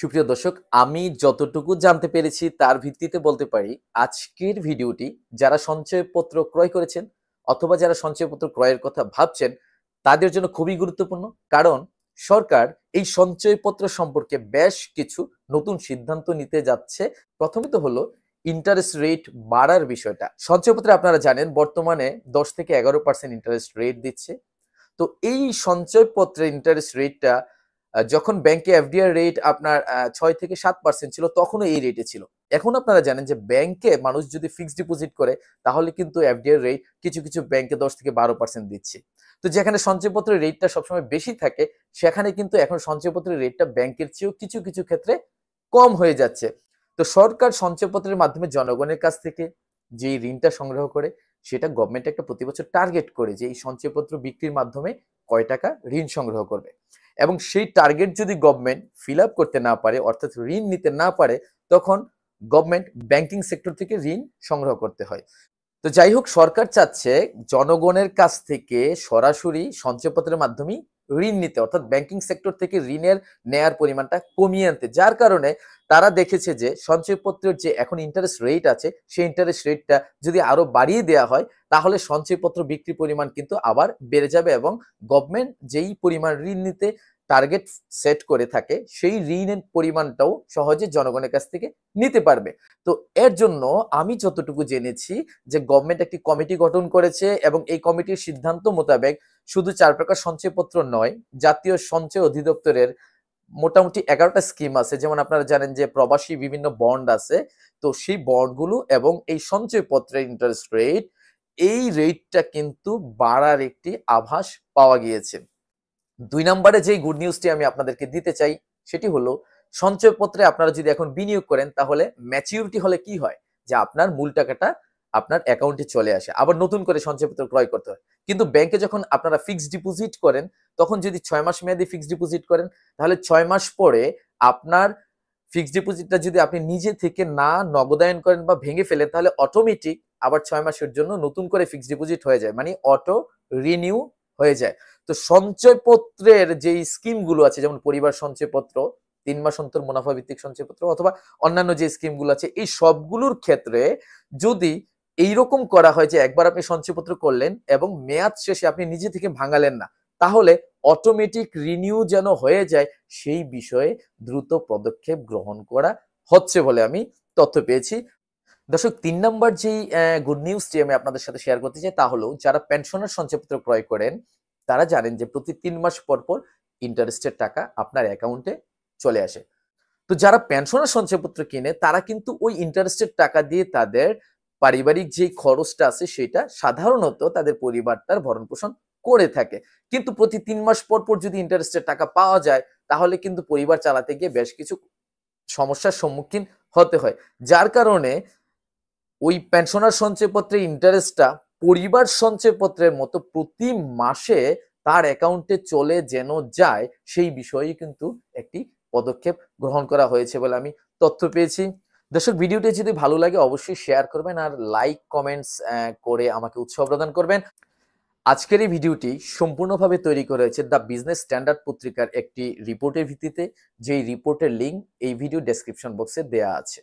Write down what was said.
সুপ্রিয় দর্শক আমি যতটুকু জানতে পেরেছি তার ভিত্তিতে বলতে পারি আজকের ভিডিওটি যারা সঞ্চয়পত্র ক্রয় করেছেন অথবা যারা সঞ্চয়পত্র ক্রয়ের কথা ভাবছেন তাদের জন্য খুবই গুরুত্বপূর্ণ কারণ সরকার এই সঞ্চয়পত্র সম্পর্কে বেশ কিছু নতুন সিদ্ধান্ত নিতে যাচ্ছে প্রথমত হলো ইন্টারেস্ট রেট বাড়ার বিষয়টা সঞ্চয়পত্রে আপনারা জানেন বর্তমানে দশ থেকে এগারো পার্সেন্ট ইন্টারেস্ট রেট দিচ্ছে তো এই সঞ্চয়পত্রের ইন্টারেস্ট রেটটা যখন ব্যাংকে এফডিআর রেট আপনার ছয় থেকে সাত পার্সেন্ট ছিল তখনও এই রেটে ছিল এখন আপনারা জানেন যে ব্যাংকে মানুষ যদি ফিক্সড ডিপোজিট করে তাহলে কিন্তু এফডিআর রেট কিছু কিছু ব্যাংকে দশ থেকে বারো পার্সেন্ট দিচ্ছে তো যেখানে সঞ্চয়পত্রের রেটটা সবসময় বেশি থাকে সেখানে কিন্তু এখন সঞ্চয়পত্রের রেটটা ব্যাংকের চেয়েও কিছু কিছু ক্ষেত্রে কম হয়ে যাচ্ছে তো সরকার সঞ্চয়পত্রের মাধ্যমে জনগণের কাছ থেকে যে ঋণটা সংগ্রহ করে সেটা গভর্নমেন্ট একটা প্রতি বছর টার্গেট করে যে এই সঞ্চয়পত্র বিক্রির মাধ্যমে কয় টাকা ঋণ সংগ্রহ করবে এবং সেই টার্গেট যদি গভর্নমেন্ট ফিল আপ করতে না পারে অর্থাৎ ঋণ নিতে না পারে তখন গভর্নমেন্ট ব্যাংকিং সেক্টর থেকে ঋণ সংগ্রহ করতে হয় তো যাই হোক সরকার চাচ্ছে জনগণের কাছ থেকে সরাসরি সঞ্চয়পত্রের মাধ্যমেই ঋণ নিতে অর্থাৎ ব্যাংকিং সেক্টর থেকে ঋণের নেয়ার পরিমাণটা কমিয়ে আনতে যার কারণে তারা দেখেছে যে সঞ্চয়পত্রের যে এখন ইন্টারেস্ট রেট আছে সেই ইন্টারেস্ট রেটটা যদি আরো বাড়িয়ে দেওয়া হয় তাহলে সঞ্চয়পত্র বিক্রি পরিমাণ কিন্তু আবার বেড়ে যাবে এবং গভর্নমেন্ট যেই পরিমাণ ঋণ নিতে টার্গেট সেট করে থাকে সেই ঋণের পরিমাণটাও সহজে জনগণের কাছ থেকে নিতে পারবে তো এর জন্য আমি যতটুকু জেনেছি যে গভর্নমেন্ট একটি কমিটি গঠন করেছে এবং এই কমিটির সিদ্ধান্ত মোতাবেক শুধু চার প্রকার সঞ্চয়পত্র নয় জাতীয় সঞ্চয় অধিদপ্তরের মোটামুটি এগারোটা স্কিম আছে যেমন আপনারা জানেন যে প্রবাসী বিভিন্ন বন্ড আছে তো সেই বন্ডগুলো এবং এই সঞ্চয়পত্রের ইন্টারেস্ট রেট এই রেটটা কিন্তু বাড়ার একটি আভাস পাওয়া গিয়েছে দুই নম্বরে যেই গুড নিউজটি আমি আপনাদেরকে দিতে চাই সেটি হলো সঞ্চয়পত্রে আপনারা যদি এখন বিনিয়োগ করেন তাহলে ম্যাচিউরিটি হলে কি হয় যে আপনার মূল টাকাটা আপনার অ্যাকাউন্টে চলে আসে আবার নতুন করে সঞ্চয়পত্র ক্রয় করতে হয় কিন্তু ব্যাংকে যখন আপনারা ফিক্সড ডিপোজিট করেন তখন যদি ছয় মাস মেয়াদি ফিক্সড ডিপোজিট করেন তাহলে ছয় মাস পরে আপনার ফিক্সড ডিপোজিটটা যদি আপনি নিজে থেকে না নগদায়ন করেন বা ভেঙে ফেলেন তাহলে অটোমেটিক আবার ছয় মাসের জন্য নতুন করে ফিক্সড ডিপোজিট হয়ে যায় মানে অটো রিনিউ হয়ে যায় তো সঞ্চয়পত্রের যে স্কিমগুলো আছে যেমন পরিবার সঞ্চয়পত্র তিন মাস অন্তর মুনাফা ভিত্তিক সঞ্চয়পত্র অথবা অন্যান্য যে স্কিমগুলো আছে এই সবগুলোর ক্ষেত্রে যদি এইরকম করা হয় যে একবার আপনি সঞ্চয়পত্র করলেন এবং মেয়াদ শেষে আপনি নিজে থেকে ভাঙালেন না তাহলে অটোমেটিক রিনিউ যেন হয়ে যায় সেই বিষয়ে দ্রুত পদক্ষেপ গ্রহণ করা হচ্ছে বলে আমি তথ্য পেয়েছি দর্শক তিন নম্বর যেই গুড নিউজটি আমি আপনাদের সাথে শেয়ার করতে চাই তা হলো যারা পেনশনের সঞ্চয়পত্র ক্রয় করেন তারা জানেন যে প্রতি তিন মাস পর পর ইন্টারেস্টের টাকা আপনার অ্যাকাউন্টে চলে আসে তো যারা পেনশনের সঞ্চয়পত্র কিনে তারা কিন্তু ওই ইন্টারেস্টের টাকা দিয়ে তাদের পারিবারিক যে খরচটা আছে সেটা সাধারণত তাদের পরিবারটার ভরণ পোষণ করে থাকে কিন্তু প্রতি তিন মাস পর পর যদি ইন্টারেস্টের টাকা পাওয়া যায় তাহলে কিন্তু পরিবার চালাতে গিয়ে বেশ কিছু সমস্যার সম্মুখীন হতে হয় যার কারণে ওই পেনশনার সঞ্চয়পত্রের ইন্টারেস্টটা পরিবার সঞ্চয়পত্রের মতো প্রতি মাসে তার অ্যাকাউন্টে চলে যেন যায় সেই বিষয়ে কিন্তু একটি পদক্ষেপ গ্রহণ করা হয়েছে বলে আমি তথ্য পেয়েছি দর্শক ভিডিওটি যদি ভালো লাগে অবশ্যই শেয়ার করবেন আর লাইক কমেন্টস করে আমাকে উৎসাহ প্রদান করবেন আজকের এই ভিডিওটি সম্পূর্ণভাবে তৈরি করা হয়েছে দ্য বিজনেস স্ট্যান্ডার্ড পত্রিকার একটি রিপোর্টের ভিত্তিতে যেই রিপোর্টের লিঙ্ক এই ভিডিও ডেসক্রিপশন বক্সে দেয়া আছে